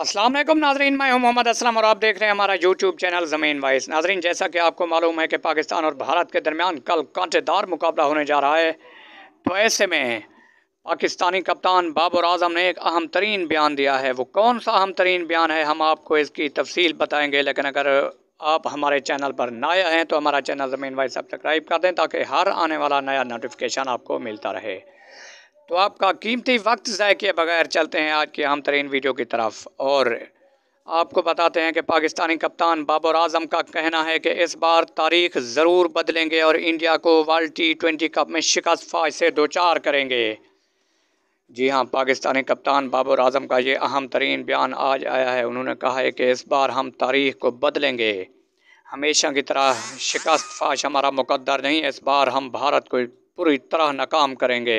असलम नाजरीन मैं हूं मोहम्मद असलम और आप देख रहे हैं हमारा यूट्यूब चैनल ज़मीन वाइस नाजरीन जैसा कि आपको मालूम है कि पाकिस्तान और भारत के दरमियान कल कांटेदार मुकाबला होने जा रहा है तो ऐसे में पाकिस्तानी कप्तान बाबर आजम ने एक अहम तरीन बयान दिया है वो कौन सा अहम तरीन बयान है हम आपको इसकी तफसील बताएँगे लेकिन अगर आप हमारे चैनल पर नए हैं तो हमारा चैनल ज़मीन वाइस सब्सक्राइब कर दें ताकि हर आने वाला नया नोटिफिकेशन आपको मिलता रहे तो आपका कीमती वक्त ज़ाय किए बगैर चलते हैं आज के अहम तरीन वीडियो की तरफ और आपको बताते हैं कि पाकिस्तानी कप्तान बाबर आजम का कहना है कि इस बार तारीख ज़रूर बदलेंगे और इंडिया को वर्ल्ड टी ट्वेंटी कप में शिकस्त फाज से दो चार करेंगे जी हाँ पाकिस्तानी कप्तान बाबर आजम का ये अहम तरीन बयान आज आया है उन्होंने कहा है कि इस बार हम तारीख को बदलेंगे हमेशा की तरह शिकस्त फाश हमारा मुकदर नहीं इस बार हम भारत को पूरी तरह नाकाम करेंगे